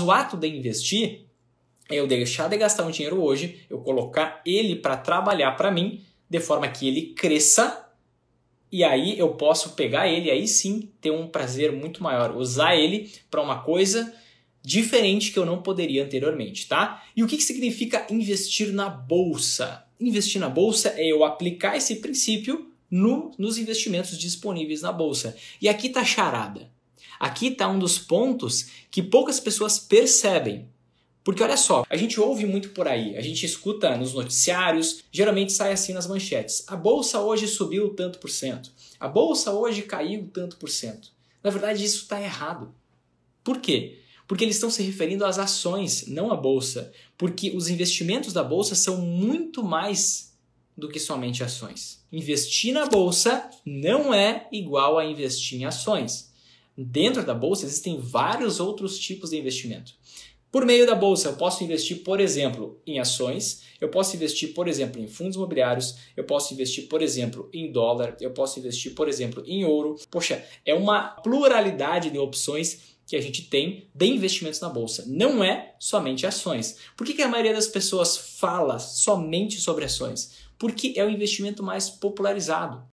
o ato de investir é eu deixar de gastar um dinheiro hoje, eu colocar ele para trabalhar para mim, de forma que ele cresça e aí eu posso pegar ele, aí sim ter um prazer muito maior, usar ele para uma coisa diferente que eu não poderia anteriormente, tá? E o que, que significa investir na bolsa? Investir na bolsa é eu aplicar esse princípio no, nos investimentos disponíveis na bolsa. E aqui tá charada. Aqui está um dos pontos que poucas pessoas percebem. Porque olha só, a gente ouve muito por aí, a gente escuta nos noticiários, geralmente sai assim nas manchetes: a bolsa hoje subiu tanto por cento, a bolsa hoje caiu tanto por cento. Na verdade, isso está errado. Por quê? Porque eles estão se referindo às ações, não à bolsa. Porque os investimentos da bolsa são muito mais do que somente ações. Investir na bolsa não é igual a investir em ações dentro da bolsa existem vários outros tipos de investimento. Por meio da bolsa, eu posso investir, por exemplo, em ações, eu posso investir, por exemplo, em fundos imobiliários, eu posso investir, por exemplo, em dólar, eu posso investir, por exemplo, em ouro. Poxa, é uma pluralidade de opções que a gente tem de investimentos na bolsa. Não é somente ações. Por que, que a maioria das pessoas fala somente sobre ações? Porque é o investimento mais popularizado.